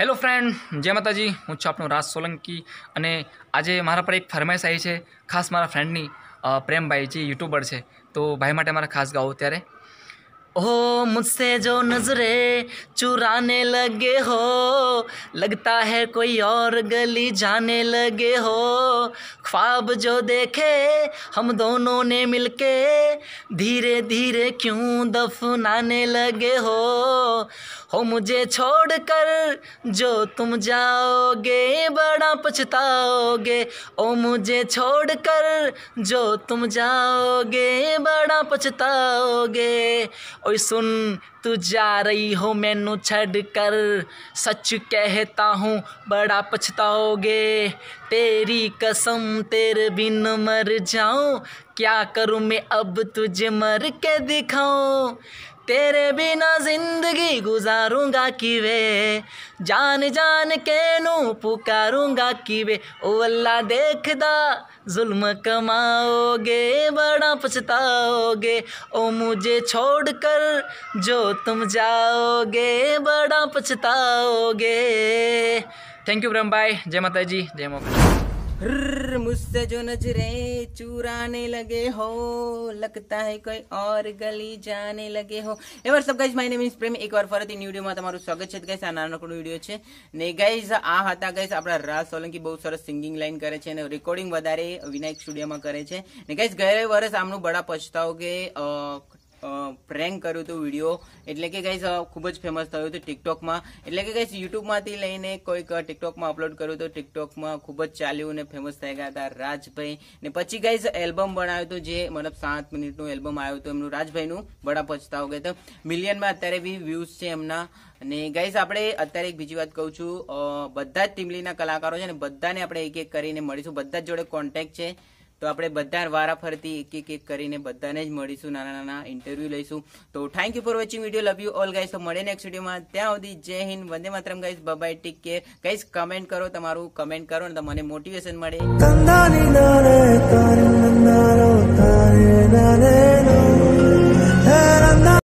hello friend જય માતાજી હું છું આપનો રાજ સોલંકી અને આજે મારા પર એક ફરમાઈશ આવી છે ખાસ મારા ફ્રેન્ડની પ્રેમભાઈ જે યુટ્યુબર છે તો ભાઈ માટે મારા ખાસ ગાવું ત્યારે ओ मुझसे जो नजरें चुराने लगे हो लगता है कोई और गली जाने लगे हो ख्वाब जो देखे हम दोनों ने मिलके धीरे धीरे क्यों दफनाने लगे हो हो मुझे छोड़कर जो तुम जाओगे बड़ा पछताओगे ओ मुझे छोड़कर जो तुम जाओगे बड़ा पछताओगे ओ सुन तू जा रही हो मैनू छड़ कर सच कहता हूँ बड़ा पछताओगे तेरी कसम तेरे बिन मर जाऊँ क्या करूँ मैं अब तुझे मर के दिखाऊँ तेरे बिना जिंदगी गुजारूंगा कि वे जान जान के नू पुकारूंगा कि वे ओ अल्लाह देखदा जुल्म कमाओगे बड़ा पछताओगे ओ मुझे छोड़कर जो तुम जाओगे बड़ा पछताओगे थैंक यू ब्रह्म भाई जय माता जी जय मोहन मुझसे जो नजरे चुराने लगे हो लगता है कोई और ગલી જાને લગે હો એ what's up guys my name is Prem એકવાર ફરીથી ન્યૂડિયોમાં તમારું સ્વાગત છે ગાઈઝ આ નાનકડો વિડીયો છે ને ગાઈઝ આ હતા ગાઈઝ આપણા રાજ સોલંકી બહુ સરસ સિંગિંગ લાઈન કરે છે અને રેકોર્ડિંગ વધારે વિનાયક સ્ટુડિયોમાં કરે છે ને ગાઈઝ ગયે વર્ષ આમનું બડા પછતાવ કે પ્રેન્ક કર્યું હતું વિડીયો એટલે કે કંઈ ખૂબ જ ફેમસ થયું હતું ટિકટોકમાં એટલે કે કંઈ યુટ્યુબમાંથી લઈને કોઈક ટિકટોકમાં અપલોડ કર્યું હતું ટિકટોકમાં ખૂબ જ ચાલ્યું અને ફેમસ થઈ ગયા હતા રાજભાઈ ને પછી કંઈ એલ્બમ બનાવ્યું હતું જે મતલબ સાત મિનિટનું એલ્બમ આવ્યું હતું એમનું રાજભાઈનું બડા પછતાવ ગયા તો મિલિયનમાં અત્યારે બી વ્યૂઝ છે એમના અને ગાઈઝ આપણે અત્યારે એક બીજી વાત કહું છું બધા જ ટીમલીના કલાકારો છે ને બધાને આપણે એક એક કરીને મળીશું બધા જ જોડે કોન્ટેક્ટ છે તો આપણે બધા વારા ફરતી એક એક એક કરીને બધાને જ મળીશું નાના નાના ઇન્ટરવ્યુ લઈશું તો thank you for watching video love you all guys તો મળે નેક્સ્ટ વિડીયોમાં ત્યાં સુધી જય હિન્દ વંદે માતરમ guys bye take care guys comment કરો તમારું કમેન્ટ કરો ને મને મોટિવેશન મળે